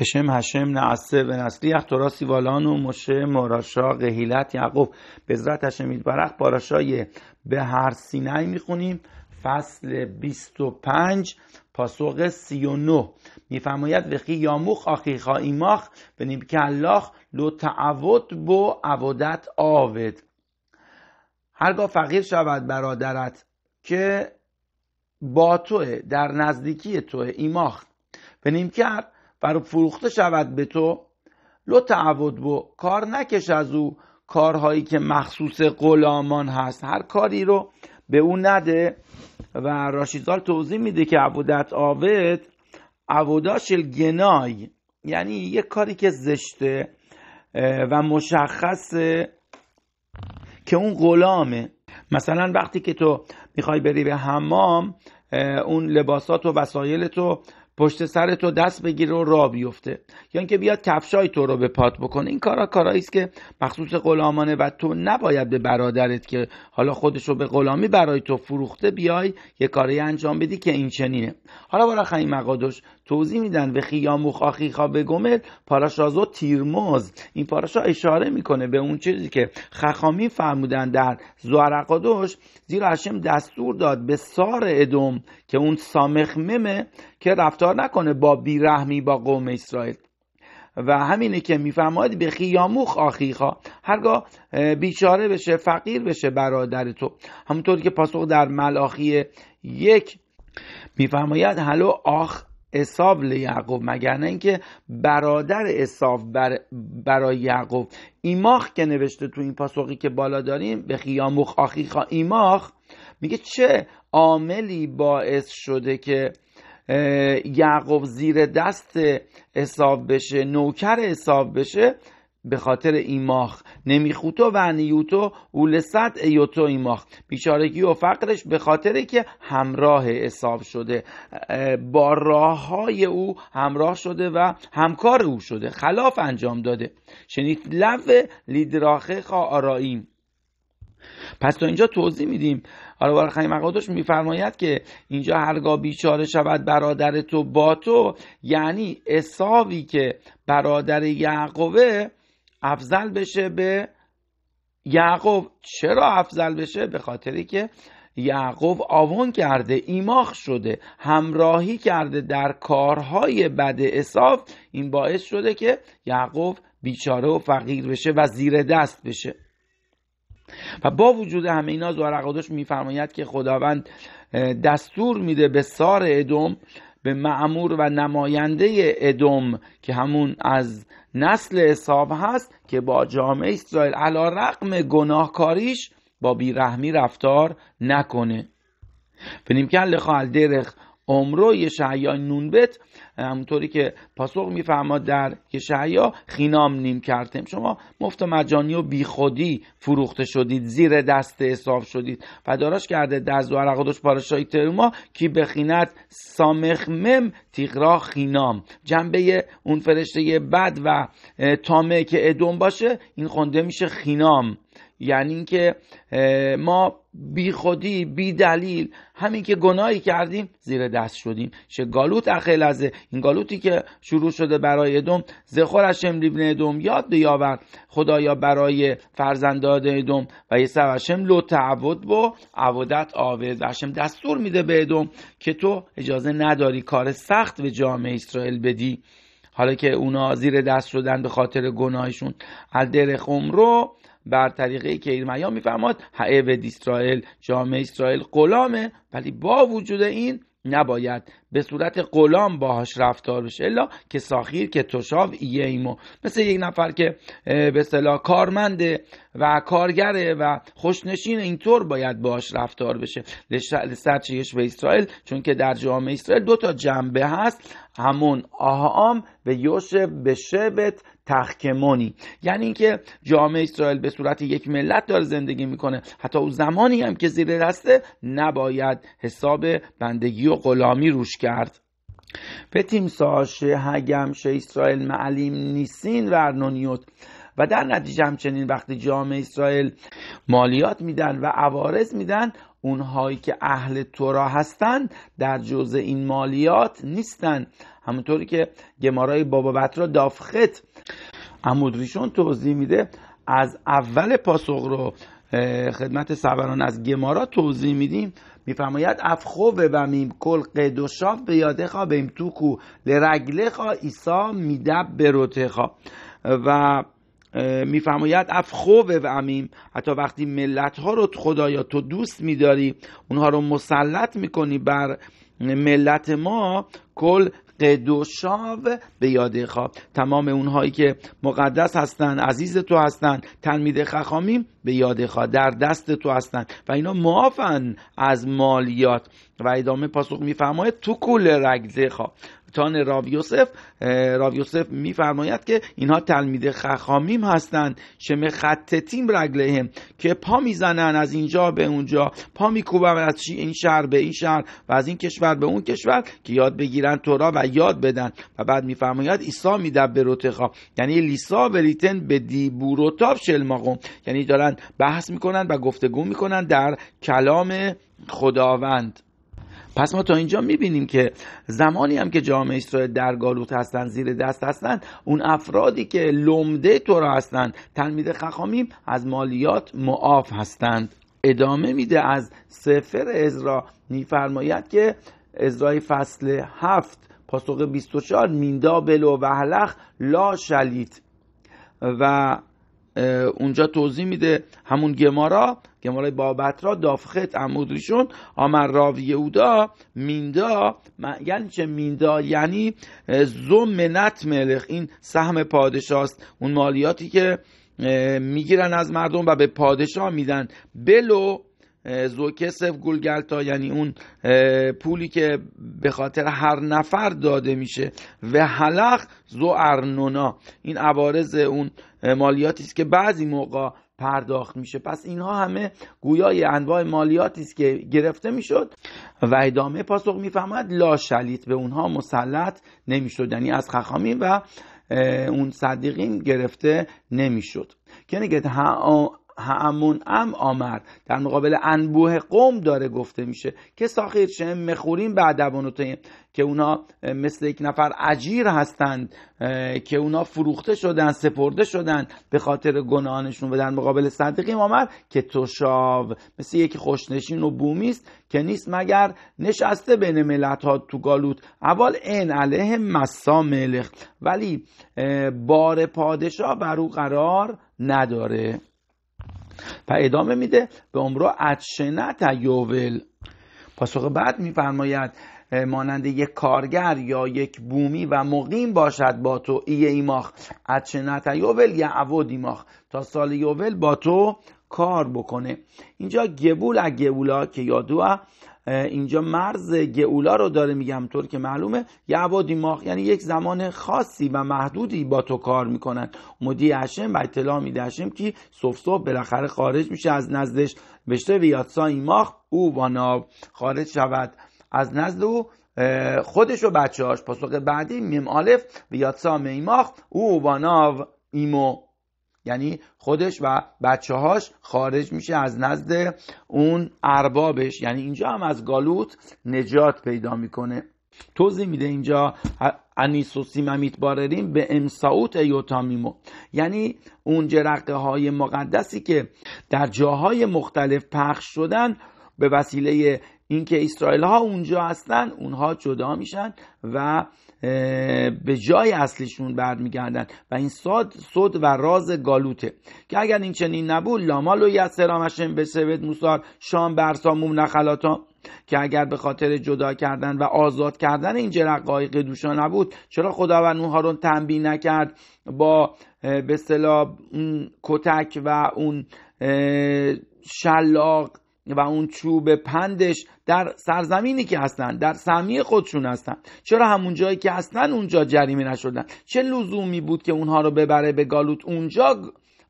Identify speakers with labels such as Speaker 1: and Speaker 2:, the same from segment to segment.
Speaker 1: בשם השם و ונצליח, و مشه مشه مراشا قهیلت یعقوب بزرگ هشم יתברך, پاراشای به هر سینه میخونیم فصل 25 پاسخ 39 میفرماید وقی یاموخ آخیخا ایماخ بنیم که الله لو تعود بو عودت آود هرگاه فقیر شود برادرت که با توه در نزدیکی توه ایماخ و بر فروخته شود به تو لو تعود بو کار نکش از او کارهایی که مخصوص غلامان هست هر کاری رو به او نده و راشیزال توضیح میده که عبودت آود عبوداشل گنای یعنی یه کاری که زشته و مشخصه که اون غلامه مثلا وقتی که تو میخوای بری به حمام اون لباسات و وسایل تو پشت سر تو دست بگیر و را بیفته یا اینکه بیاد کفشای تو رو به پات بکنه این کارا کارایی است که مخصوص غلامانه و تو نباید به برادرت که حالا خودش رو به غلامی برای تو فروخته بیای یه کاری انجام بدی که این چنینه حالا برای خیم مقادش توضیح میدن به خیام و خاخیخا بگمت پاراشازو تیرمز این پاراشا اشاره میکنه به اون چیزی که خخامی فرمودن در زوارقادوش زیرا هشم دستور داد به سار ادوم که اون سامخ ممه که رفتار نکنه با بیرحمی با قوم اسرائیل و همینه که میفرماید به خیاموخ آخیخا هرگاه بیچاره بشه فقیر بشه برادر تو همونطور که پاسخ در ملاخی یک میفرماید هلو آخ اصاب لیعقوب مگر نه اینکه برادر اصاب بر برای یعقوب ایماخ که نوشته تو این پاسخی که بالا داریم به خیاموخ خا ایماخ میگه چه عاملی باعث شده که یعقوب زیر دست حساب بشه نوکر حساب بشه به خاطر ایماخ نمیخوتو و نیوتو و لسد ایوتو ایماخ بیچارگی و فقرش به خاطر که همراه حساب شده با راه های او همراه شده و همکار او شده خلاف انجام داده شنید لف لیدراخه خا آرائیم پس تا اینجا توضیح میدیم حالا خیلی مقادش میفرماید که اینجا هرگاه بیچاره شود برادر تو با تو یعنی اصابی که برادر یعقوبه افضل بشه به یعقوب چرا افضل بشه به خاطری که یعقوب آوان کرده ایماخ شده همراهی کرده در کارهای بد اصاف این باعث شده که یعقوب بیچاره و فقیر بشه و زیر دست بشه و با وجود همه اینا می میفرماید که خداوند دستور میده به سار ادم به معمور و نماینده ادم که همون از نسل حساب هست که با جامعه اسرائیل علا رقم گناهکاریش با بیرحمی رفتار نکنه فنیم که لخال عمرو یشعیا نونبت همونطوری که پاسخ میفرماد در یشعیا خینام نیم کردیم شما مفت مجانی و بیخودی فروخته شدید زیر دست حساب شدید و داراش کرده در و قدوش پارشای تروما کی سامخ سامخمم تیغرا خینام جنبه اون فرشته بد و تامه که ادون باشه این خونده میشه خینام یعنی اینکه ما بی خودی بی دلیل همین که گناهی کردیم زیر دست شدیم چه گالوت اخیل از این گالوتی که شروع شده برای دوم زخورش لیبنه دوم یاد بیاورد خدایا برای فرزنداد دوم و یه سوشم لو تعود با عبادت آوید وشم دستور میده به دوم که تو اجازه نداری کار سخت به جامعه اسرائیل بدی حالا که اونا زیر دست شدن به خاطر گناهشون از در بر طریقه که میفرماد حعب اسرائیل جامعه اسرائیل غلامه ولی با وجود این نباید به صورت غلام باهاش رفتار بشه الا که ساخیر که تشاو ایمو مثل یک نفر که به صلاح کارمنده و کارگره و خوشنشین اینطور باید باهاش رفتار بشه لسرچیش به اسرائیل چون که در جامعه اسرائیل دو تا جنبه هست همون آهام و یوسف به شبت تخکمونی یعنی اینکه جامعه اسرائیل به صورت یک ملت داره زندگی میکنه حتی او زمانی هم که زیر دسته نباید حساب بندگی و غلامی روش کرد به ساشه شه اسرائیل معلیم نیسین ورنونیوت و در نتیجه همچنین وقتی جامعه اسرائیل مالیات میدن و عوارض میدن اونهایی که اهل تورا هستند در جزء این مالیات نیستن همونطوری که گمارای بابا بطرا دافخت ریشون توضیح میده از اول پاسخ رو خدمت سبران از گمارا توضیح میدیم میفرماید افخو ببمیم کل قد و شاف به یاده خواه تو کو لرگله خواه ایسا میدب به و میفرماید افخو ببمیم حتی وقتی ملت ها رو خدایا تو دوست میداری اونها رو مسلط میکنی بر ملت ما کل قدوشاو به یاد خواب تمام اونهایی که مقدس هستند عزیز تو هستند تنمید خخامیم به یاد خواب در دست تو هستند و اینا معافن از مالیات و ادامه پاسخ میفرماید تو کل رگزه خواب تان راو یوسف یوسف میفرماید که اینها تلمید خخامیم هستند شم تیم رگلهم که پا میزنن از اینجا به اونجا پا میکوبن از این شهر به این شهر و از این کشور به اون کشور که یاد بگیرن تورا و یاد بدن و بعد میفرماید میده به روتخا یعنی لیسا بریتن به دیبوروتاب شلماقوم یعنی دارن بحث میکنن و گفتگو میکنن در کلام خداوند پس ما تا اینجا میبینیم که زمانی هم که جامعه اسرائیل در گالوت هستن زیر دست هستند، اون افرادی که لمده تورا هستند تلمید خخامیم از مالیات معاف هستند ادامه میده از سفر ازرا میفرماید که ازرای فصل هفت پاسخ 24 میندا بلو وحلخ لا شلیت و اونجا توضیح میده همون گمارا که بابت را دافخت امودریشون آمر راوی اودا میندا یعنی چه میندا یعنی زم نت ملخ این سهم پادشاست اون مالیاتی که میگیرن از مردم و به پادشاه میدن بلو زوکسف گلگلتا یعنی اون پولی که به خاطر هر نفر داده میشه و حلق زو ارنونا این عوارز اون مالیاتی است که بعضی موقع پرداخت میشه پس اینها همه گویای انواع مالیاتی است که گرفته میشد و ادامه پاسخ میفهمد لا شلیت به اونها مسلط نمیشد یعنی از خخامین و اون صدیقین گرفته نمیشد که همون ام آمر در مقابل انبوه قوم داره گفته میشه که ساخیر چه مخورین به که اونا مثل یک نفر عجیر هستند که اونا فروخته شدن سپرده شدن به خاطر گناهانشون و در مقابل صدیقیم آمر که تشاو مثل یک خوشنشین و بومی که نیست مگر نشسته بین ملت ها تو گالوت اول این علیه مسا ملخ ولی بار پادشاه بر او قرار نداره و ادامه میده به عمرو اتشنت یوول پاسخ بعد میفرماید مانند یک کارگر یا یک بومی و مقیم باشد با تو ای ایماخ اتشنت یوول یا عود ایماخ تا سال یوول با تو کار بکنه اینجا گبول از گبولا که یادوه اینجا مرز گئولا رو داره میگم طور که معلومه یعبادی ماخ یعنی یک زمان خاصی و محدودی با تو کار میکنن مدی هشم و اطلاع میده که صف بالاخره خارج میشه از نزدش بشته ویاتسا ایماخ او واناو خارج شود از نزد او خودش و بچه هاش پاسخ بعدی میم آلف و میماخ او واناو ایمو یعنی خودش و بچه هاش خارج میشه از نزد اون اربابش یعنی اینجا هم از گالوت نجات پیدا میکنه توضیح میده اینجا انیسوسی ممیت باررین به امساوت ایوتامیمو یعنی اون جرقه های مقدسی که در جاهای مختلف پخش شدن به وسیله اینکه اسرائیل ها اونجا هستن اونها جدا میشن و به جای اصلیشون برمیگردن و این صد صد و راز گالوته که اگر این چنین نبود لامال و یسرامشن به سوید موسار شام برساموم نخلاتا که اگر به خاطر جدا کردن و آزاد کردن این جرقای قدوشا نبود چرا خداوند اونها رو تنبیه نکرد با به اصطلاح کتک و اون شلاق و اون چوب پندش در سرزمینی که هستن در سمی خودشون هستن چرا همون جایی که هستن اونجا جریمه نشدن چه لزومی بود که اونها رو ببره به گالوت اونجا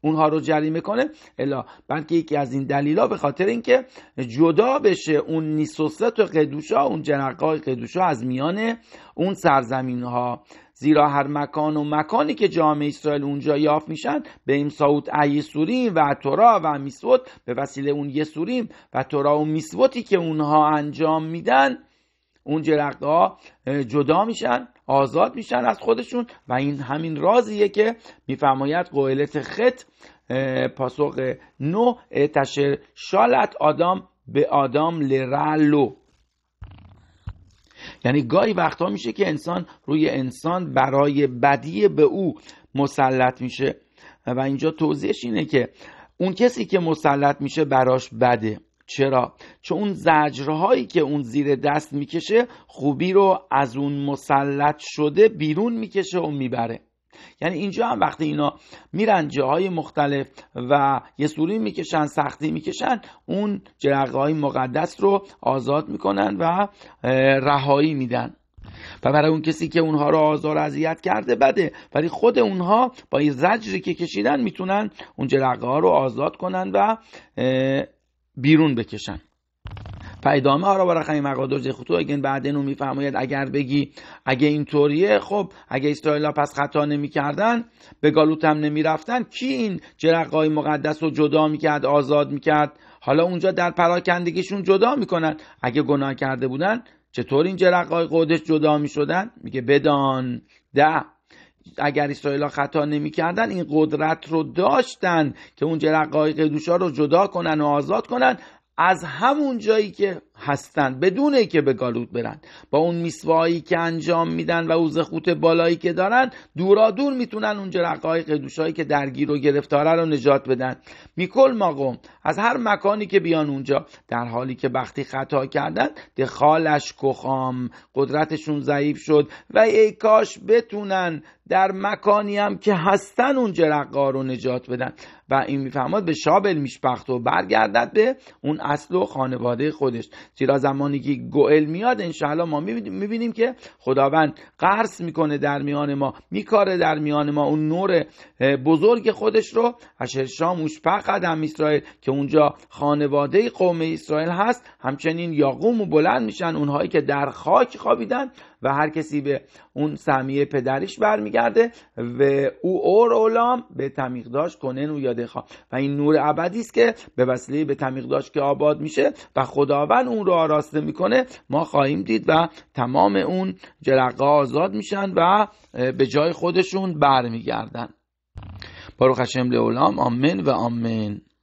Speaker 1: اونها رو جریمه کنه الا بلکه یکی از این دلیلا به خاطر اینکه جدا بشه اون نیسوست و قدوشا اون جنقای قدوشا از میان اون سرزمین ها زیرا هر مکان و مکانی که جامعه اسرائیل اونجا یافت میشن به این امساوت ایسوریم و تورا و میسوت به وسیله اون یسوریم و تورا و میسوتی که اونها انجام میدن اون جرقه ها جدا میشن آزاد میشن از خودشون و این همین رازیه که میفرماید قولت خط پاسخ نو تشر شالت آدم به آدم لرالو یعنی گاهی وقتها میشه که انسان روی انسان برای بدی به او مسلط میشه و اینجا توضیحش اینه که اون کسی که مسلط میشه براش بده چرا چون اون زجرهایی که اون زیر دست میکشه خوبی رو از اون مسلط شده بیرون میکشه و میبره یعنی اینجا هم وقتی اینا میرن جاهای مختلف و یه سوری میکشن سختی میکشن اون جرقه های مقدس رو آزاد میکنن و رهایی میدن و برای اون کسی که اونها رو آزار اذیت کرده بده ولی خود اونها با این زجری که کشیدن میتونن اون جرقه ها رو آزاد کنن و بیرون بکشن پیدامه آرا برای خمی مقادر خطو اگن اینو میفرماید اگر بگی اگه طوریه خب اگه اسرائیل پس خطا نمیکردن به گالوت هم رفتن کی این جرقای مقدس رو جدا میکرد آزاد میکرد حالا اونجا در پراکندگیشون جدا میکنن اگه گناه کرده بودن چطور این جرقای قدش جدا میشدن میگه بدان ده اگر اسرائیل ها خطا نمیکردن این قدرت رو داشتن که اون جرقای ها رو جدا کنن و آزاد کنن از همون جایی که هستند بدون که به گالوت برن با اون میسوایی که انجام میدن و اوز خوت بالایی که دارن دورادور میتونن اونجا رقای قدوشایی که درگیر و گرفتاره رو نجات بدن میکل ماقوم از هر مکانی که بیان اونجا در حالی که بختی خطا کردن دخالش کخام قدرتشون ضعیف شد و ای کاش بتونن در مکانی هم که هستن اون جرقا رو نجات بدن و این میفهماد به شابل میشپخت و برگردد به اون اصل و خانواده خودش زیرا زمانی که گوئل میاد انشاءالله ما میبینیم که خداوند قرص میکنه در میان ما میکاره در میان ما اون نور بزرگ خودش رو اشر شاموش قدم اسرائیل که اونجا خانواده قوم اسرائیل هست همچنین یاقوم و بلند میشن اونهایی که در خاک خوابیدن و هر کسی به اون سهمیه پدریش برمیگرده و او اور اولام به تمیق داشت کنن و یاده خواه و این نور ابدی است که به وسیله به تمیق داشت که آباد میشه و خداوند اون رو آراسته میکنه ما خواهیم دید و تمام اون جرقه آزاد میشن و به جای خودشون برمیگردن باروخ هشم لعولام آمین و آمین